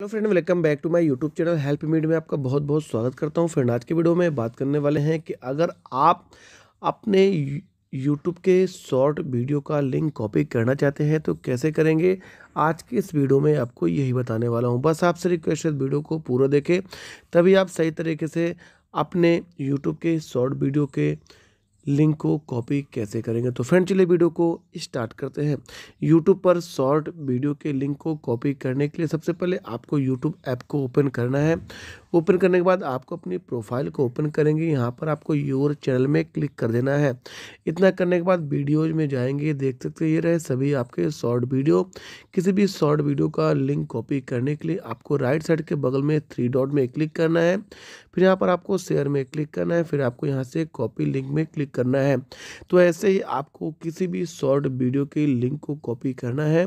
hello friend welcome back to my YouTube channel help mead में आपका बहुत बहुत स्वागत करता हूं फ्रेंड आज के वीडियो में बात करने वाले हैं कि अगर आप अपने यूट्यूब के शॉर्ट वीडियो का लिंक कॉपी करना चाहते हैं तो कैसे करेंगे आज के इस वीडियो में आपको यही बताने वाला हूं बस आपसे रिक्वेस्ट है वीडियो को पूरा देखें तभी आप सही तरीके से अपने यूट्यूब के शॉर्ट वीडियो के लिंक को कॉपी कैसे करेंगे तो फ्रेंड चलिए वीडियो को स्टार्ट करते हैं यूट्यूब पर शॉर्ट वीडियो के लिंक को कॉपी करने के लिए सबसे पहले आपको यूट्यूब ऐप को ओपन करना है ओपन करने के बाद आपको अपनी प्रोफाइल को ओपन करेंगे यहाँ पर आपको योर चैनल में क्लिक कर देना है इतना करने के बाद वीडियोज में जाएंगे देख सकते ये रहे सभी आपके शॉर्ट वीडियो किसी भी शॉर्ट वीडियो का लिंक कॉपी करने के लिए आपको राइट साइड के बगल में थ्री डॉट में क्लिक करना है फिर यहाँ पर आपको शेयर में क्लिक करना है फिर आपको यहाँ से कॉपी लिंक में क्लिक करना है तो ऐसे ही आपको किसी भी शॉर्ट वीडियो के लिंक को कॉपी करना है